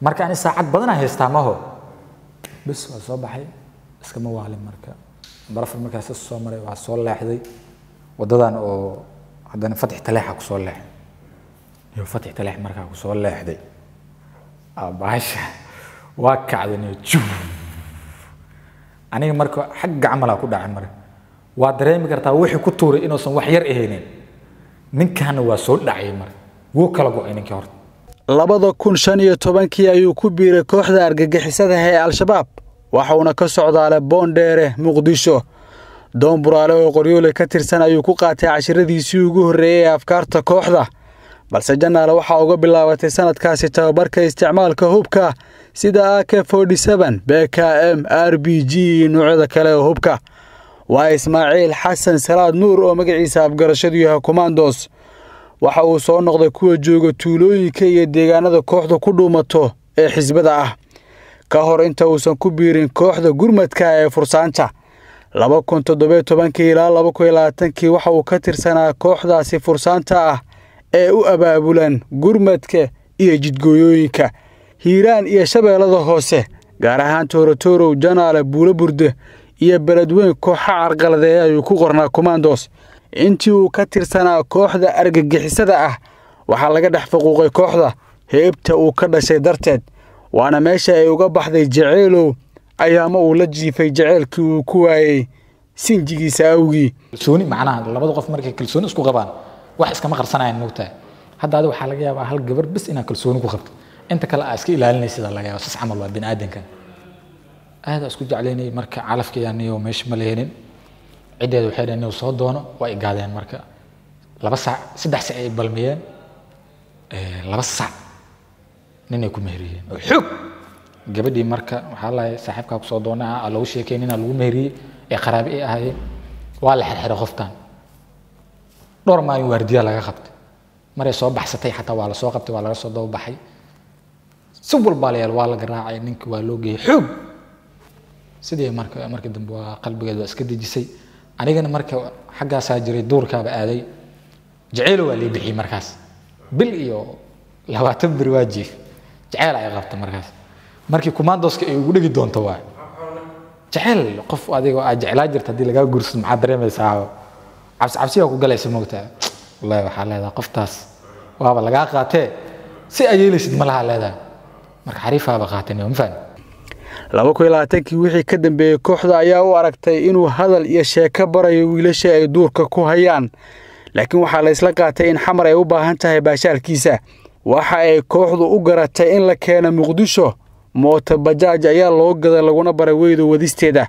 marka ani saacad badanaa haystaa maho bis waa soo baxay iskama waalin marka barafur markaas soo maray waa soo leexday wadadan oo haddana fatix taleexa kusoo leexday niyo fatix taleex markaa kusoo leexday baasha waa kacday niyo jum aniga marka xagga camalaa ku dhacay mara waa dareemi kartaa wixii ku tuuray inuusan wax yar ahaynin ninkaana waa soo dhacay mara wuu kala go-ay ninkii horta labada kun shan iyo tobankii ayuu ku biiray kooxda argagixisadah ee al-shabaab waxauna ka socdaale boondheere muqdisho doon buraale oo qoryoole ka tirsan ayuu ku qaatay cashiradiisii ugu horreeyey ee afkaarta kooxda balse janaal waxaa uga bilaabatay sannadkaasi tababarka isticmaalka hubka sida a k b k m r b g iyo noocyada kale ee hubka waa ismaaciil xasan salaad nuur oo magaciisa afgarashadu yahay komandos waxa uu soo noqday kuwa jooga tuulooyinka iyo deegaanada kooxda ku dhuumato ee xisbada ah ka hor inta uusan ku biirin kooxda gurmadka ah ee fursaanta laba kun toddobayo tobankii ilaa laba kun iyo waxa uu ka tirsanaa kooxdaasi fursaanta ah ee u abaabulan gurmadka iyo jidgooyooyinka hiiraan iyo shabeellada hoose gaar ahaan toorotorow janaale buulo burde iyo beledweyn kooxa carqaladeeya ayuu ku qornaa komandos intii uu ka tirsanaa kooxda argagixisada ah waxaa laga dhex faquuqay kooxda heebta uu ka dhashay darteed waana meesha ay uga baxday jaceylow ayaama uu la jiifay jaceylkii uu ku waayey sinjigiisa awgii kalsooni macnaha labada qof markay kalsooni isku qabaan wax iskama qarsanayaan moogtahay hadda adiga waxaa laga yaabaa hal gabar bis inaa kalsooni ku qabto inta kale aa iska ilaalinaysidaa laga yaaba sas camal waa bini aadamkan aada isku jeclaynay marka calafka meesha ma la ciddeeda waxay dhaheen inuu soo doono waa igaadeen marka laba sac saddex sac ay balmiyeen eh, laba sac ninay ku meheriyeen oo xoog gabadhii marka waxaa lahay saaxiibkaa kusoo doona ah loogu sheekay nina lagu meheriyey ee qaraabi ay ahaayeen waa la xirxiray qoftan dhowr maalin waardiya laga qabtay maray soo baxsatay xataa waa la qabtay waa laga soo dababaxay si walbaa waa la garaacay ninkii waa loo geeyey xoog sidii marka marka dambe waa qalbigeed waa iska dejisay anigana marka xaggaasaa jiray duurkaaba aaday jaceyl waa lii bixiyey markaas bil iyo labaatan bir waa jiif jaceyl ay qabta markaas markii kumandoska ay ugu dhegi doonto waa jaceyl qof adigoo aad jeclaa jirta haddii lagaa guursa maxaa dareemaysaa cabsicabsigaa ku galaysa moogtaa wallahi waxaa leedaha qoftaas waaba lagaa qaatee si ayeelaysid ma lahaa leedaha marka xariifaaba qaatay ma fahmi kii wixii ka dambeeyey kooxda ayaa u aragtay inuu hadal iyo sheeko barayo wiilasha ay duurka ku hayaan laakiin waxaa laysla qaatay in xamar ay u baahan tahay baashaalkiisa waxa ay kooxdu u garatay in la keena muqdisho mooto bajaaj ayaa loo gada laguna baray weydo wadisteeda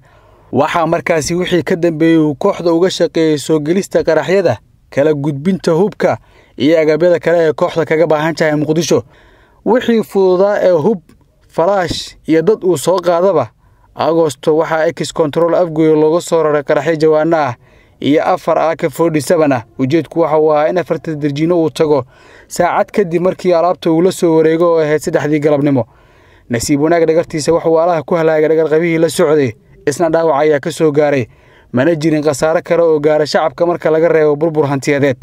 waxaa markaasi wixii ka dambeeyey uu kooxda uga shaqeeyey soo gelista qaraxyada kala gudbinta hubka iyo agabyada kale ee kooxda kaga baahan tahay muqdisho wixii fududaa ee hub falaash iyo dad uu soo qaadaba agosto waxaa ex kontarool afgooyo looga soo raray qaraxyo jawaano ah iyo afar aaka fordi seben ah ujeedku waxa uu ahaa in afarta darjiino uu tago saacad kadib markii alaabta uu la soo wareego oo ahayd saddexdii galabnimo nasiib wanaag dhagartiisa waxauu alaha ku halaagay dhagarqabihii la socday isna dhaawac ayaa ka soo gaaray mana jirin khasaare kale oo gaara shacabka marka laga reebo burbur hantiyadeed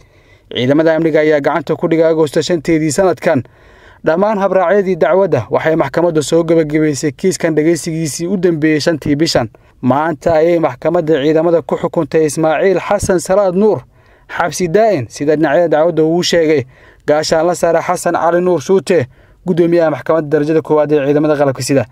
ciidamada amniga ayaa gacanta ku dhigay agosto shanteedii sanadkan dhammaan habraacyadii dacwadda waxay maxkamaddu soo gebagabaysay kiiskan dhegaysigiisii u dambeeyey shantii bishan maanta ayay maxkamadda ciidamada ku xukuntay ismaaciil xasan salaad nuur xabsi daa'in sida dhinacyada dacwadda uu sheegay gaashaan la saaray xasan cali nuur shuute guddoomiyaha maxkamadda darajada koowaad ee ciidamada qalabka sida